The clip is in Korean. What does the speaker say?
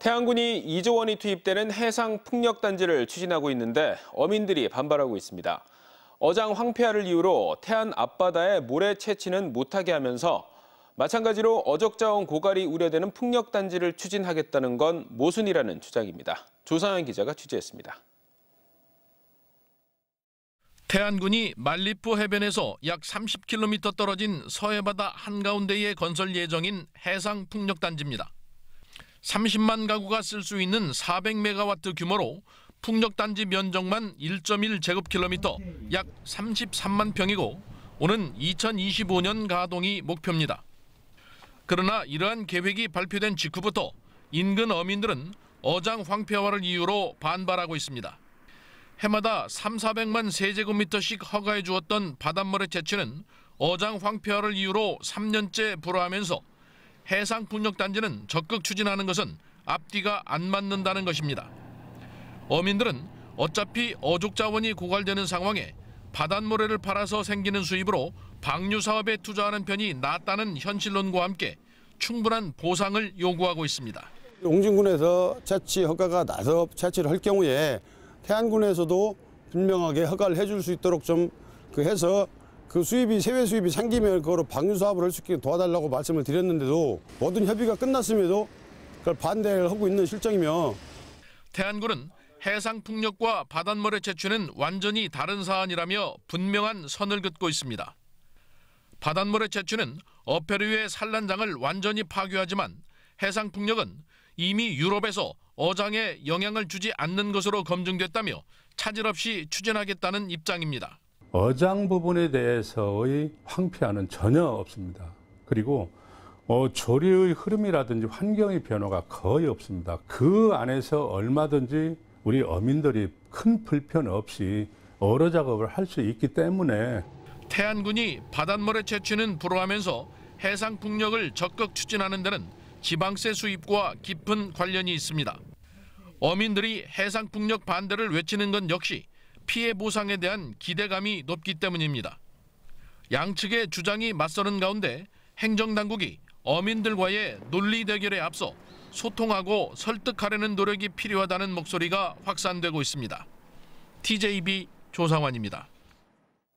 태안군이 2조 원이 투입되는 해상 풍력 단지를 추진하고 있는데 어민들이 반발하고 있습니다. 어장 황폐화를 이유로 태안 앞바다에 모래 채취는 못하게 하면서 마찬가지로 어적자원 고갈이 우려되는 풍력 단지를 추진하겠다는 건 모순이라는 주장입니다. 조상현 기자가 취재했습니다. 태안군이 말리포 해변에서 약 30km 떨어진 서해바다 한가운데에 건설 예정인 해상 풍력 단지입니다. 30만 가구가 쓸 수 있는 400메가와트 규모로 풍력단지 면적만 1.1제곱킬로미터 약 33만 평이고 오는 2025년 가동이 목표입니다. 그러나 이러한 계획이 발표된 직후부터 인근 어민들은 어장 황폐화를 이유로 반발하고 있습니다. 해마다 3, 400만 세제곱미터씩 허가해 주었던 바닷물의 채취는 어장 황폐화를 이유로 3년째 불허하면서 해상 풍력 단지는 적극 추진하는 것은 앞뒤가 안 맞는다는 것입니다. 어민들은 어차피 어족 자원이 고갈되는 상황에 바닷모래를 팔아서 생기는 수입으로 방류 사업에 투자하는 편이 낫다는 현실론과 함께 충분한 보상을 요구하고 있습니다. 옹진군에서 채취 허가가 나서 채취를 할 경우에 태안군에서도 분명하게 허가를 해줄 수 있도록 좀그 해서 그 수입이 세외 수입이 생기면 그거로 방류 사업을 할 수 있게 도와달라고 말씀을 드렸는데도 모든 협의가 끝났음에도 그걸 반대를 하고 있는 실정이며 태안군은 해상 풍력과 바닷물의 채취는 완전히 다른 사안이라며 분명한 선을 긋고 있습니다. 바닷물의 채취는 어패류의 산란장을 완전히 파괴하지만 해상 풍력은 이미 유럽에서 어장에 영향을 주지 않는 것으로 검증됐다며 차질 없이 추진하겠다는 입장입니다. 어장 부분에 대해서의 황폐화는 전혀 없습니다. 그리고 어, 조리의 흐름이라든지 환경의 변화가 거의 없습니다. 그 안에서 얼마든지 우리 어민들이 큰 불편 없이 어로 작업을 할 수 있기 때문에 태안군이 바닷물의 채취는 불허하면서 해상 풍력을 적극 추진하는 데는 지방세 수입과 깊은 관련이 있습니다. 어민들이 해상 풍력 반대를 외치는 건 역시 피해 보상에 대한 기대감이 높기 때문입니다. 양측의 주장이 맞서는 가운데 행정당국이 어민들과의 논리 대결에 앞서 소통하고 설득하려는 노력이 필요하다는 목소리가 확산되고 있습니다. TJB 조상환입니다.